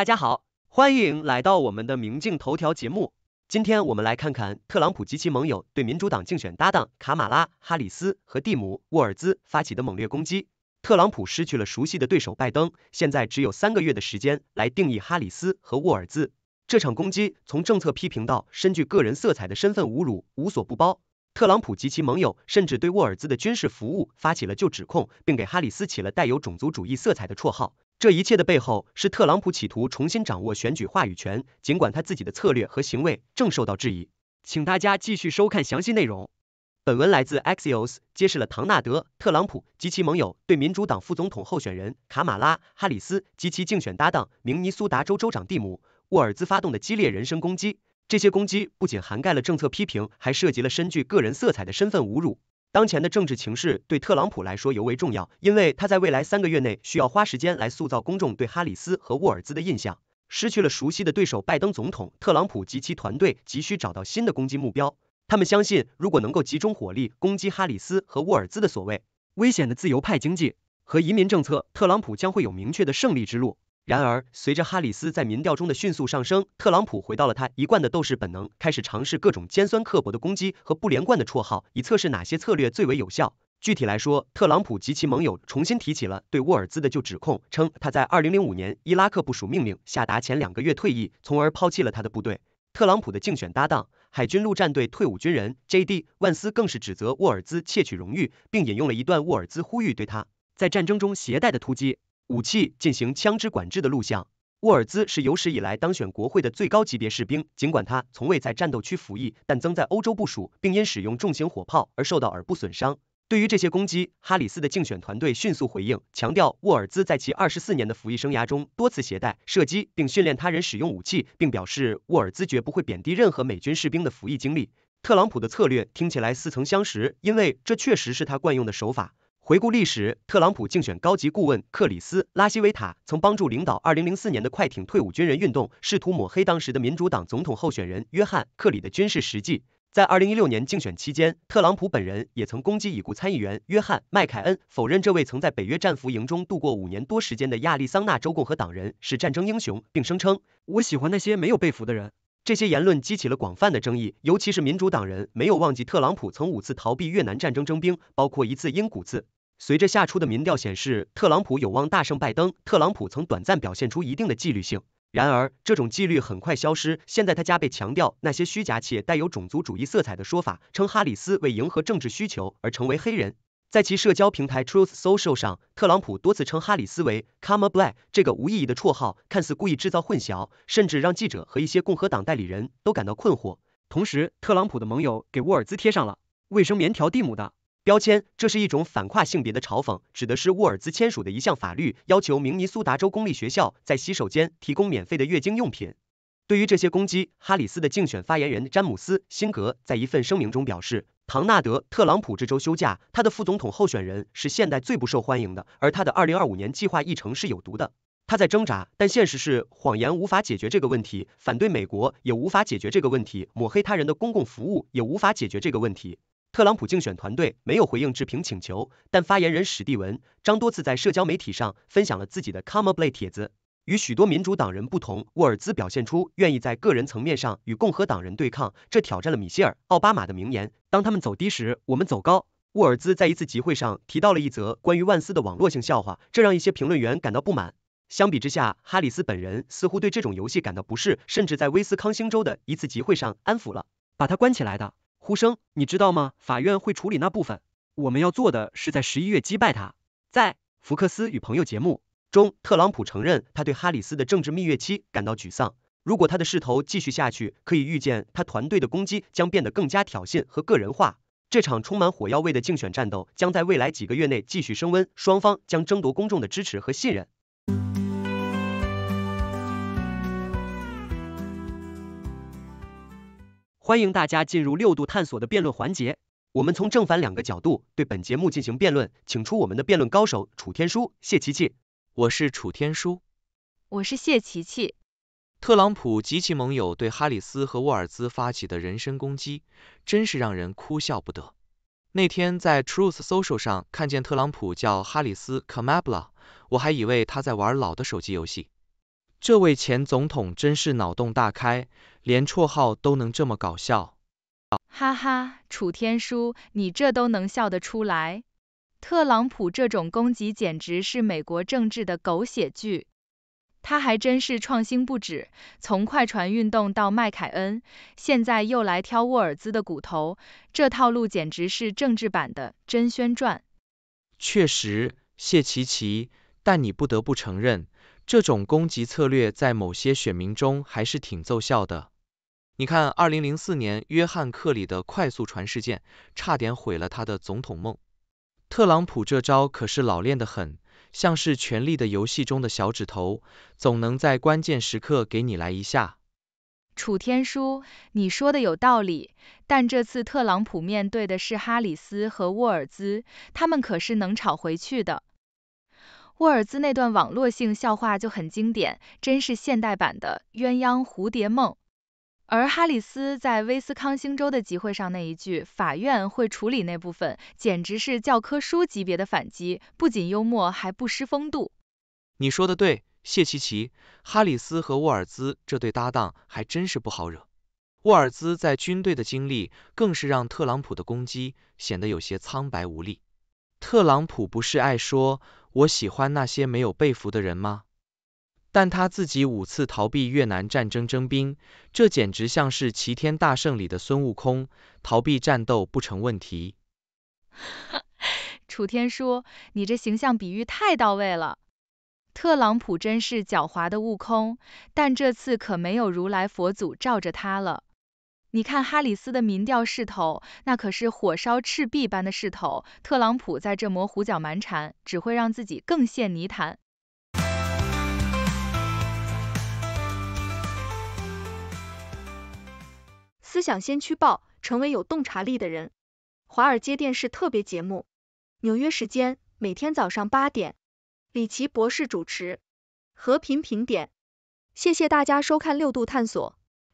大家好，欢迎来到我们的明镜头条节目。今天我们来看看特朗普及其盟友对民主党竞选搭档卡马拉·哈里斯和蒂姆·沃尔兹发起的猛烈攻击。特朗普失去了熟悉的对手拜登，现在只有三个月的时间来定义哈里斯和沃尔兹。这场攻击从政策批评到深具个人色彩的身份侮辱无所不包。特朗普及其盟友甚至对沃尔兹的军事服务发起了旧指控，并给哈里斯起了带有种族主义色彩的绰号。这一切的背后是特朗普企图重新掌握选举话语权，尽管他自己的策略和行为正受到质疑。请大家继续收看详细内容。本文来自 Axios，揭示了唐纳德·特朗普及其盟友对民主党副总统候选人卡马拉·哈里斯及其竞选搭档明尼苏达州州长蒂姆·沃尔兹发动的激烈人身攻击。这些攻击不仅涵盖了政策批评，还涉及了深具个人色彩的身份侮辱。当前的政治情势对特朗普来说尤为重要，因为他在未来三个月内需要花时间来塑造公众对哈里斯和沃尔兹的印象。失去了熟悉的对手拜登总统，特朗普及其团队急需找到新的攻击目标。他们相信，如果能够集中火力攻击哈里斯和沃尔兹的所谓“危险的自由派经济和移民政策”，特朗普将会有明确的胜利之路。然而，随着哈里斯在民调中的迅速上升，特朗普回到了他一贯的斗士本能，开始尝试各种尖酸刻薄的攻击和不连贯的绰号，以测试哪些策略最为有效。具体来说，特朗普及其盟友重新提起了对沃尔兹的旧指控，称他在二零零五年伊拉克部署命令下达前两个月退役，从而抛弃了他的部队。特朗普的竞选搭档、海军陆战队退伍军人 J.D. 万斯更是指责沃尔兹窃取荣誉，并引用了一段沃尔兹呼吁对他在战争中携带的突击。武器进行枪支管制的录像。沃尔兹是有史以来当选国会的最高级别士兵，尽管他从未在战斗区服役，但曾在欧洲部署，并因使用重型火炮而受到耳部损伤。对于这些攻击，哈里斯的竞选团队迅速回应，强调沃尔兹在其二十四年的服役生涯中多次携带、射击，并训练他人使用武器，并表示沃尔兹绝不会贬低任何美军士兵的服役经历。特朗普的策略听起来似曾相识，因为这确实是他惯用的手法。回顾历史，特朗普竞选高级顾问克里斯拉希维塔曾帮助领导2004年的快艇退伍军人运动，试图抹黑当时的民主党总统候选人约翰克里的军事实际。在2016年竞选期间，特朗普本人也曾攻击已故参议员约翰麦凯恩，否认这位曾在北约战俘营中度过五年多时间的亚利桑那州共和党人是战争英雄，并声称“我喜欢那些没有被俘的人”。这些言论激起了广泛的争议，尤其是民主党人没有忘记特朗普曾五次逃避越南战争征兵，包括一次因古刺。随着下出的民调显示，特朗普有望大胜拜登。特朗普曾短暂表现出一定的纪律性，然而这种纪律很快消失。现在他加倍强调那些虚假且带有种族主义色彩的说法，称哈里斯为迎合政治需求而成为黑人。在其社交平台 Truth Social 上，特朗普多次称哈里斯为 c o m a black" 这个无意义的绰号，看似故意制造混淆，甚至让记者和一些共和党代理人都感到困惑。同时，特朗普的盟友给沃尔兹贴上了卫生棉条蒂姆的。标签，这是一种反跨性别的嘲讽，指的是沃尔兹签署的一项法律，要求明尼苏达州公立学校在洗手间提供免费的月经用品。对于这些攻击，哈里斯的竞选发言人詹姆斯·辛格在一份声明中表示：“唐纳德·特朗普这周休假，他的副总统候选人是现代最不受欢迎的，而他的2025年计划议程是有毒的。他在挣扎，但现实是谎言无法解决这个问题，反对美国也无法解决这个问题，抹黑他人的公共服务也无法解决这个问题。”特朗普竞选团队没有回应置评请求，但发言人史蒂文·张多次在社交媒体上分享了自己的 “comeplay” 帖子。与许多民主党人不同，沃尔兹表现出愿意在个人层面上与共和党人对抗，这挑战了米歇尔·奥巴马的名言：“当他们走低时，我们走高。”沃尔兹在一次集会上提到了一则关于万斯的网络性笑话，这让一些评论员感到不满。相比之下，哈里斯本人似乎对这种游戏感到不适，甚至在威斯康星州的一次集会上安抚了：“把他关起来的。”呼声，你知道吗？法院会处理那部分。我们要做的是在十一月击败他。在福克斯与朋友节目，中，特朗普承认他对哈里斯的政治蜜月期感到沮丧。如果他的势头继续下去，可以预见他团队的攻击将变得更加挑衅和个人化。这场充满火药味的竞选战斗将在未来几个月内继续升温，双方将争夺公众的支持和信任。欢迎大家进入六度探索的辩论环节，我们从正反两个角度对本节目进行辩论，请出我们的辩论高手楚天舒、谢琪琪。我是楚天舒，我是谢琪琪。特朗普及其盟友对哈里斯和沃尔兹发起的人身攻击，真是让人哭笑不得。那天在 Truth Social 上看见特朗普叫哈里斯 Kamala，我还以为他在玩老的手机游戏。这位前总统真是脑洞大开，连绰号都能这么搞笑。哈哈，楚天舒，你这都能笑得出来？特朗普这种攻击简直是美国政治的狗血剧。他还真是创新不止，从快船运动到麦凯恩，现在又来挑沃尔兹的骨头，这套路简直是政治版的真宣传。确实，谢奇奇，但你不得不承认。这种攻击策略在某些选民中还是挺奏效的。你看，二零零四年约翰克里的快速传事件，差点毁了他的总统梦。特朗普这招可是老练的很，像是权力的游戏中的小指头，总能在关键时刻给你来一下。楚天舒，你说的有道理，但这次特朗普面对的是哈里斯和沃尔兹，他们可是能吵回去的。沃尔兹那段网络性笑话就很经典，真是现代版的鸳鸯蝴蝶梦。而哈里斯在威斯康星州的集会上那一句“法院会处理那部分”，简直是教科书级别的反击，不仅幽默还不失风度。你说的对，谢奇奇，哈里斯和沃尔兹这对搭档还真是不好惹。沃尔兹在军队的经历，更是让特朗普的攻击显得有些苍白无力。特朗普不是爱说“我喜欢那些没有被俘的人”吗？但他自己五次逃避越南战争征兵，这简直像是《齐天大圣》里的孙悟空，逃避战斗不成问题。哈 楚天说：“你这形象比喻太到位了！特朗普真是狡猾的悟空，但这次可没有如来佛祖罩着他了。你看哈里斯的民调势头，那可是火烧赤壁般的势头。特朗普在这磨胡搅蛮缠，只会让自己更陷泥潭。思想先驱报，成为有洞察力的人。华尔街电视特别节目，纽约时间每天早上八点，李奇博士主持。和平评点，谢谢大家收看六度探索。